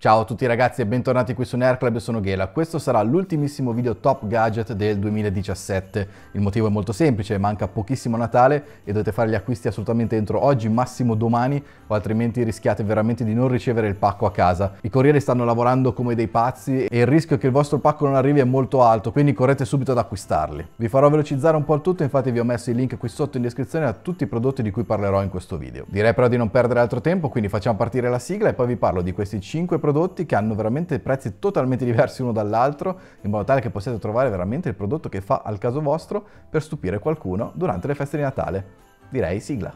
Ciao a tutti ragazzi e bentornati qui su Nerclub, Club, sono Gela. Questo sarà l'ultimissimo video top gadget del 2017. Il motivo è molto semplice, manca pochissimo Natale e dovete fare gli acquisti assolutamente entro oggi, massimo domani, o altrimenti rischiate veramente di non ricevere il pacco a casa. I corrieri stanno lavorando come dei pazzi e il rischio che il vostro pacco non arrivi è molto alto, quindi correte subito ad acquistarli. Vi farò velocizzare un po' il tutto, infatti vi ho messo i link qui sotto in descrizione a tutti i prodotti di cui parlerò in questo video. Direi però di non perdere altro tempo, quindi facciamo partire la sigla e poi vi parlo di questi 5 prodotti prodotti che hanno veramente prezzi totalmente diversi uno dall'altro, in modo tale che possiate trovare veramente il prodotto che fa al caso vostro per stupire qualcuno durante le feste di Natale. Direi sigla.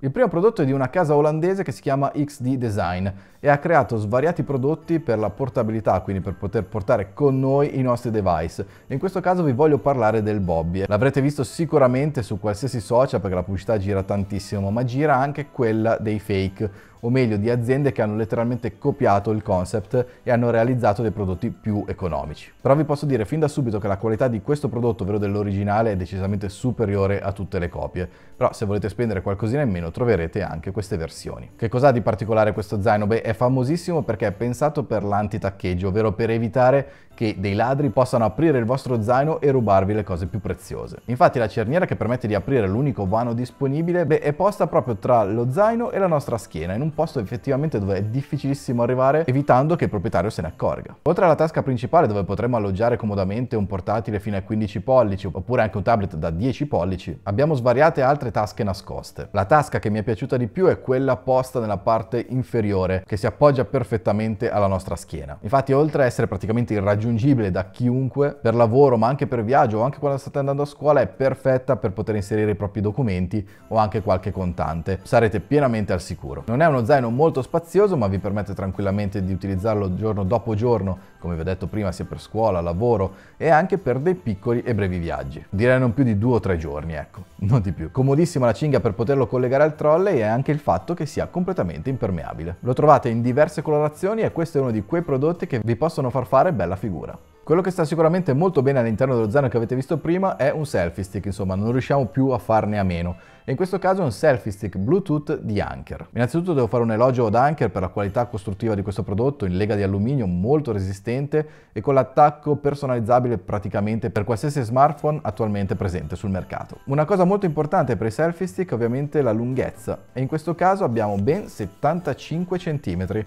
Il primo prodotto è di una casa olandese che si chiama XD Design e ha creato svariati prodotti per la portabilità, quindi per poter portare con noi i nostri device. In questo caso vi voglio parlare del Bobby. L'avrete visto sicuramente su qualsiasi social perché la pubblicità gira tantissimo, ma gira anche quella dei fake o meglio di aziende che hanno letteralmente copiato il concept e hanno realizzato dei prodotti più economici. Però vi posso dire fin da subito che la qualità di questo prodotto, ovvero dell'originale, è decisamente superiore a tutte le copie, però se volete spendere qualcosina in meno troverete anche queste versioni. Che cos'ha di particolare questo zaino? Beh, è famosissimo perché è pensato per l'antitaccheggio, ovvero per evitare che dei ladri possano aprire il vostro zaino e rubarvi le cose più preziose. Infatti la cerniera che permette di aprire l'unico vano disponibile, beh, è posta proprio tra lo zaino e la nostra schiena, in un un posto effettivamente dove è difficilissimo arrivare evitando che il proprietario se ne accorga. Oltre alla tasca principale dove potremmo alloggiare comodamente un portatile fino a 15 pollici oppure anche un tablet da 10 pollici, abbiamo svariate altre tasche nascoste. La tasca che mi è piaciuta di più è quella posta nella parte inferiore che si appoggia perfettamente alla nostra schiena. Infatti oltre a essere praticamente irraggiungibile da chiunque per lavoro ma anche per viaggio o anche quando state andando a scuola è perfetta per poter inserire i propri documenti o anche qualche contante. Sarete pienamente al sicuro. Non è una uno zaino molto spazioso ma vi permette tranquillamente di utilizzarlo giorno dopo giorno, come vi ho detto prima, sia per scuola, lavoro e anche per dei piccoli e brevi viaggi. Direi non più di due o tre giorni, ecco, non di più. Comodissima la cinghia per poterlo collegare al trolley e anche il fatto che sia completamente impermeabile. Lo trovate in diverse colorazioni e questo è uno di quei prodotti che vi possono far fare bella figura. Quello che sta sicuramente molto bene all'interno dello zaino che avete visto prima è un selfie stick, insomma non riusciamo più a farne a meno e in questo caso un selfie stick Bluetooth di Anker. Innanzitutto devo fare un elogio ad Anker per la qualità costruttiva di questo prodotto in lega di alluminio molto resistente e con l'attacco personalizzabile praticamente per qualsiasi smartphone attualmente presente sul mercato. Una cosa molto importante per i selfie stick è ovviamente la lunghezza e in questo caso abbiamo ben 75 cm.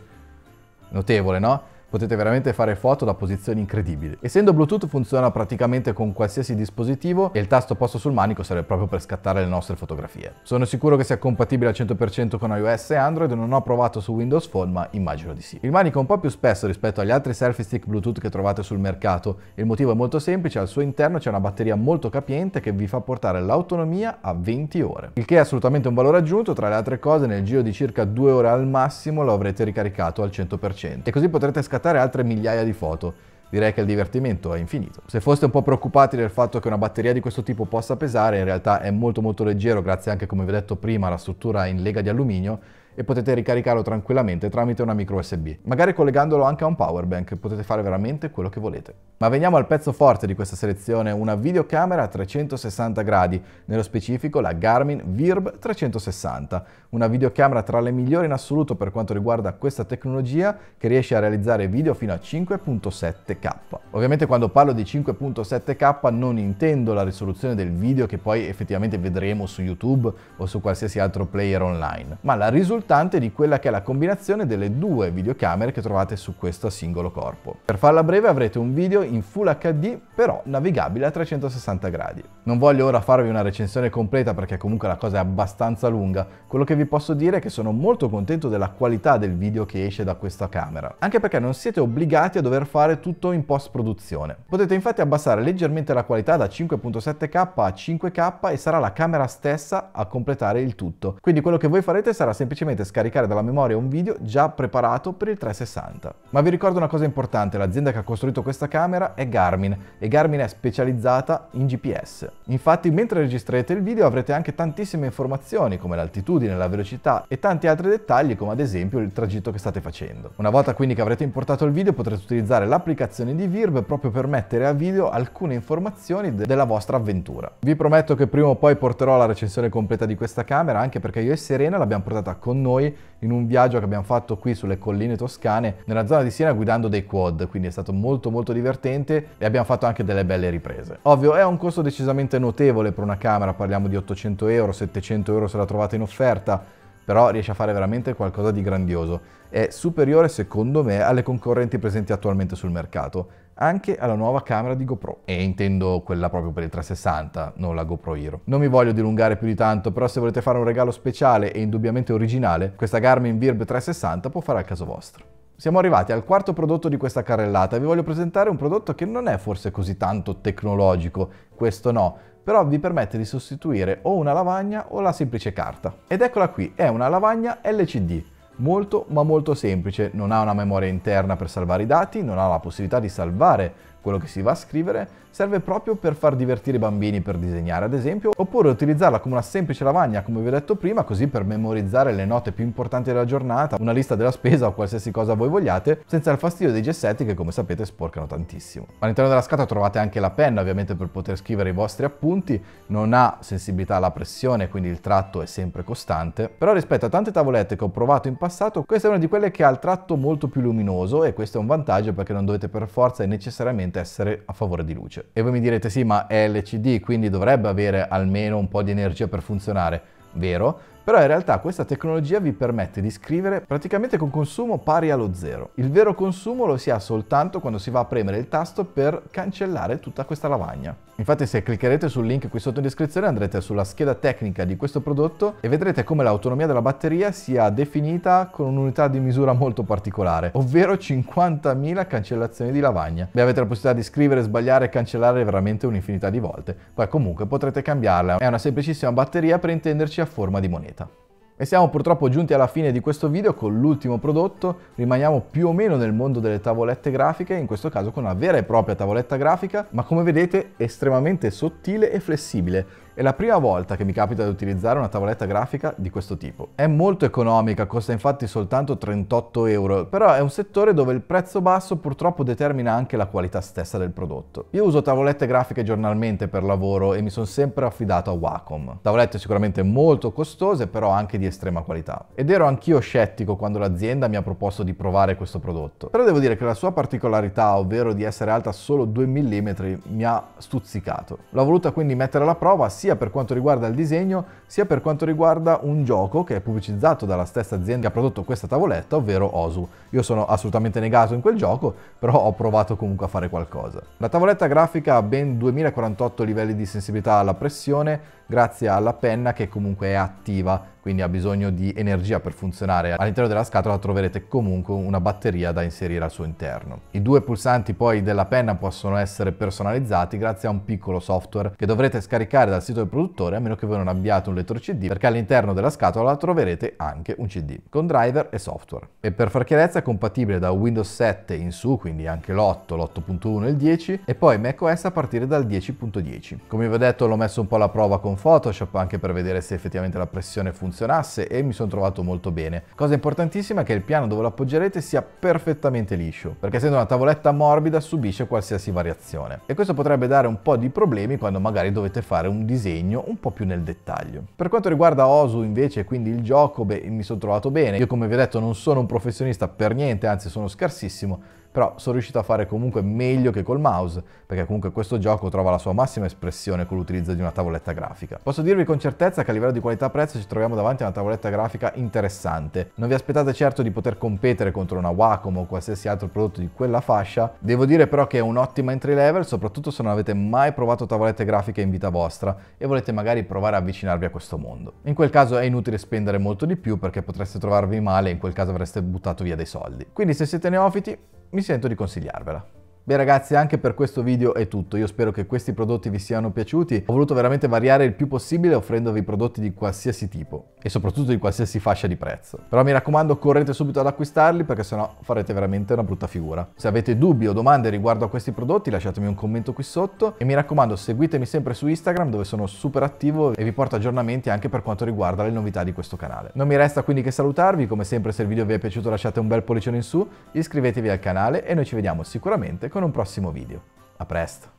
Notevole, no? Potete veramente fare foto da posizioni incredibili. Essendo Bluetooth funziona praticamente con qualsiasi dispositivo e il tasto posto sul manico serve proprio per scattare le nostre fotografie. Sono sicuro che sia compatibile al 100% con iOS e Android, non ho provato su Windows Phone ma immagino di sì. Il manico è un po' più spesso rispetto agli altri selfie stick Bluetooth che trovate sul mercato. e Il motivo è molto semplice, al suo interno c'è una batteria molto capiente che vi fa portare l'autonomia a 20 ore. Il che è assolutamente un valore aggiunto, tra le altre cose nel giro di circa 2 ore al massimo lo avrete ricaricato al 100%. E così potrete scattare scattare altre migliaia di foto. Direi che il divertimento è infinito. Se foste un po' preoccupati del fatto che una batteria di questo tipo possa pesare, in realtà è molto molto leggero grazie anche come vi ho detto prima alla struttura in lega di alluminio e potete ricaricarlo tranquillamente tramite una micro USB. Magari collegandolo anche a un power bank potete fare veramente quello che volete. Ma veniamo al pezzo forte di questa selezione, una videocamera a 360 gradi, nello specifico la Garmin Virb 360, una videocamera tra le migliori in assoluto per quanto riguarda questa tecnologia che riesce a realizzare video fino a 5.7K. Ovviamente quando parlo di 5.7K non intendo la risoluzione del video che poi effettivamente vedremo su YouTube o su qualsiasi altro player online, ma la risoluzione risultante di quella che è la combinazione delle due videocamere che trovate su questo singolo corpo. Per farla breve avrete un video in Full HD però navigabile a 360 gradi. Non voglio ora farvi una recensione completa perché comunque la cosa è abbastanza lunga, quello che vi posso dire è che sono molto contento della qualità del video che esce da questa camera, anche perché non siete obbligati a dover fare tutto in post produzione. Potete infatti abbassare leggermente la qualità da 5.7k a 5k e sarà la camera stessa a completare il tutto, quindi quello che voi farete sarà semplicemente semplicemente scaricare dalla memoria un video già preparato per il 360. Ma vi ricordo una cosa importante, l'azienda che ha costruito questa camera è Garmin e Garmin è specializzata in GPS. Infatti mentre registrerete il video avrete anche tantissime informazioni come l'altitudine, la velocità e tanti altri dettagli come ad esempio il tragitto che state facendo. Una volta quindi che avrete importato il video potrete utilizzare l'applicazione di Virb proprio per mettere a video alcune informazioni de della vostra avventura. Vi prometto che prima o poi porterò la recensione completa di questa camera anche perché io e Serena l'abbiamo portata con noi in un viaggio che abbiamo fatto qui sulle colline toscane nella zona di Siena guidando dei quad, quindi è stato molto molto divertente e abbiamo fatto anche delle belle riprese. Ovvio è un costo decisamente notevole per una camera, parliamo di 800 euro, 700 euro se la trovate in offerta, però riesce a fare veramente qualcosa di grandioso è superiore secondo me alle concorrenti presenti attualmente sul mercato, anche alla nuova camera di GoPro. E intendo quella proprio per il 360, non la GoPro Hero. Non mi voglio dilungare più di tanto, però se volete fare un regalo speciale e indubbiamente originale, questa Garmin Virb 360 può fare al caso vostro. Siamo arrivati al quarto prodotto di questa carrellata e vi voglio presentare un prodotto che non è forse così tanto tecnologico, questo no, però vi permette di sostituire o una lavagna o la semplice carta. Ed eccola qui, è una lavagna LCD molto ma molto semplice, non ha una memoria interna per salvare i dati, non ha la possibilità di salvare quello che si va a scrivere, serve proprio per far divertire i bambini per disegnare ad esempio, oppure utilizzarla come una semplice lavagna come vi ho detto prima, così per memorizzare le note più importanti della giornata, una lista della spesa o qualsiasi cosa voi vogliate, senza il fastidio dei gessetti che come sapete sporcano tantissimo. All'interno della scatola trovate anche la penna ovviamente per poter scrivere i vostri appunti, non ha sensibilità alla pressione quindi il tratto è sempre costante, però rispetto a tante tavolette che ho provato in passato, questa è una di quelle che ha il tratto molto più luminoso e questo è un vantaggio perché non dovete per forza e necessariamente essere a favore di luce. E voi mi direte sì, ma è LCD, quindi dovrebbe avere almeno un po' di energia per funzionare. Vero, però in realtà questa tecnologia vi permette di scrivere praticamente con consumo pari allo zero. Il vero consumo lo si ha soltanto quando si va a premere il tasto per cancellare tutta questa lavagna. Infatti se cliccherete sul link qui sotto in descrizione andrete sulla scheda tecnica di questo prodotto e vedrete come l'autonomia della batteria sia definita con un'unità di misura molto particolare, ovvero 50.000 cancellazioni di lavagna. Vi avete la possibilità di scrivere, sbagliare e cancellare veramente un'infinità di volte. Poi comunque potrete cambiarla, è una semplicissima batteria per intenderci a forma di moneta pianeta. E siamo purtroppo giunti alla fine di questo video con l'ultimo prodotto, rimaniamo più o meno nel mondo delle tavolette grafiche, in questo caso con una vera e propria tavoletta grafica, ma come vedete estremamente sottile e flessibile, è la prima volta che mi capita di utilizzare una tavoletta grafica di questo tipo. È molto economica, costa infatti soltanto 38 euro, però è un settore dove il prezzo basso purtroppo determina anche la qualità stessa del prodotto. Io uso tavolette grafiche giornalmente per lavoro e mi sono sempre affidato a Wacom. Tavolette sicuramente molto costose, però anche di estrema qualità. Ed ero anch'io scettico quando l'azienda mi ha proposto di provare questo prodotto. Però devo dire che la sua particolarità, ovvero di essere alta solo 2 mm, mi ha stuzzicato. L'ho voluta quindi mettere alla prova sia sia per quanto riguarda il disegno, sia per quanto riguarda un gioco che è pubblicizzato dalla stessa azienda che ha prodotto questa tavoletta, ovvero Osu. Io sono assolutamente negato in quel gioco, però ho provato comunque a fare qualcosa. La tavoletta grafica ha ben 2048 livelli di sensibilità alla pressione, grazie alla penna che comunque è attiva quindi ha bisogno di energia per funzionare. All'interno della scatola troverete comunque una batteria da inserire al suo interno. I due pulsanti poi della penna possono essere personalizzati grazie a un piccolo software che dovrete scaricare dal sito del produttore a meno che voi non abbiate un lettore CD perché all'interno della scatola troverete anche un CD con driver e software. E per far chiarezza è compatibile da Windows 7 in su, quindi anche l'8, l'8.1 e il 10 e poi macOS a partire dal 10.10. .10. Come vi ho detto l'ho messo un po' alla prova con Photoshop anche per vedere se effettivamente la pressione funziona funzionasse e mi sono trovato molto bene. Cosa importantissima è che il piano dove lo appoggerete sia perfettamente liscio, perché essendo una tavoletta morbida subisce qualsiasi variazione. E questo potrebbe dare un po' di problemi quando magari dovete fare un disegno un po' più nel dettaglio. Per quanto riguarda Osu invece, quindi il gioco, beh, mi sono trovato bene. Io come vi ho detto non sono un professionista per niente, anzi sono scarsissimo, però sono riuscito a fare comunque meglio che col mouse, perché comunque questo gioco trova la sua massima espressione con l'utilizzo di una tavoletta grafica. Posso dirvi con certezza che a livello di qualità-prezzo ci troviamo davanti a una tavoletta grafica interessante. Non vi aspettate certo di poter competere contro una Wacom o qualsiasi altro prodotto di quella fascia, devo dire però che è un'ottima entry level, soprattutto se non avete mai provato tavolette grafiche in vita vostra e volete magari provare a avvicinarvi a questo mondo. In quel caso è inutile spendere molto di più perché potreste trovarvi male e in quel caso avreste buttato via dei soldi. Quindi se siete neofiti, mi sento di consigliarvela. Beh ragazzi anche per questo video è tutto, io spero che questi prodotti vi siano piaciuti, ho voluto veramente variare il più possibile offrendovi prodotti di qualsiasi tipo e soprattutto di qualsiasi fascia di prezzo. Però mi raccomando correte subito ad acquistarli perché sennò farete veramente una brutta figura. Se avete dubbi o domande riguardo a questi prodotti lasciatemi un commento qui sotto e mi raccomando seguitemi sempre su Instagram dove sono super attivo e vi porto aggiornamenti anche per quanto riguarda le novità di questo canale. Non mi resta quindi che salutarvi, come sempre se il video vi è piaciuto lasciate un bel pollicione in su, iscrivetevi al canale e noi ci vediamo sicuramente con un prossimo video. A presto!